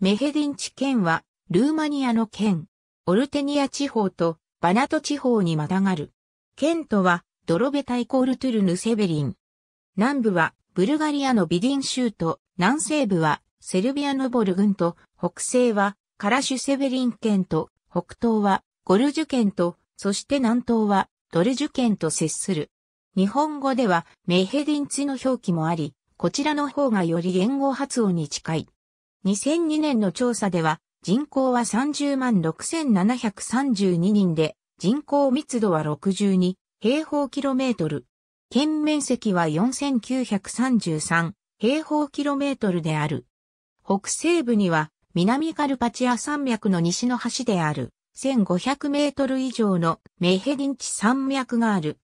メヘディンチ県は、ルーマニアの県、オルテニア地方とバナト地方にまたがる。県とは、ドロベタイコールトゥルヌセベリン。南部は、ブルガリアのビディン州都、南西部は、セルビアのボル軍と、北西は、カラシュセベリン県と、北東は、ゴルジュ県と、そして南東は、ドルジュ県と接する。日本語では、メヘディンチの表記もあり、こちらの方がより言語発音に近い。2002年の調査では、人口は30万6732人で、人口密度は62平方キロメートル。県面積は4933平方キロメートルである。北西部には南カルパチア山脈の西の端である1500メートル以上のメヘリンチ山脈がある。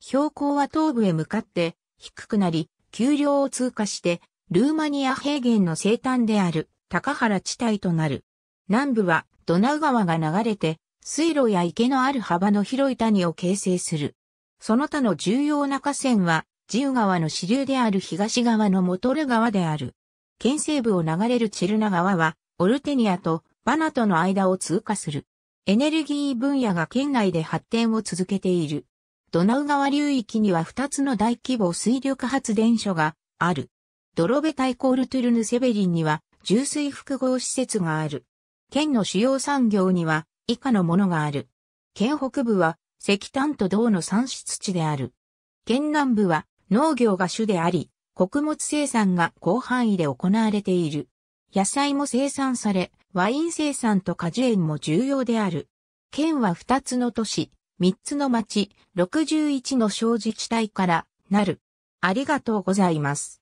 標高は東部へ向かって低くなり、丘陵を通過してルーマニア平原の西端である高原地帯となる。南部はドナウ川が流れて水路や池のある幅の広い谷を形成する。その他の重要な河川は自由川の支流である東側のモトル川である。県西部を流れるチェルナ川はオルテニアとバナとの間を通過する。エネルギー分野が県内で発展を続けている。ドナウ川流域には2つの大規模水力発電所がある。ドロベタイコールトゥルヌセベリンには、重水複合施設がある。県の主要産業には、以下のものがある。県北部は、石炭と銅の産出地である。県南部は、農業が主であり、穀物生産が広範囲で行われている。野菜も生産され、ワイン生産と果樹園も重要である。県は2つの都市、3つの町、61の小自治体からなる。ありがとうございます。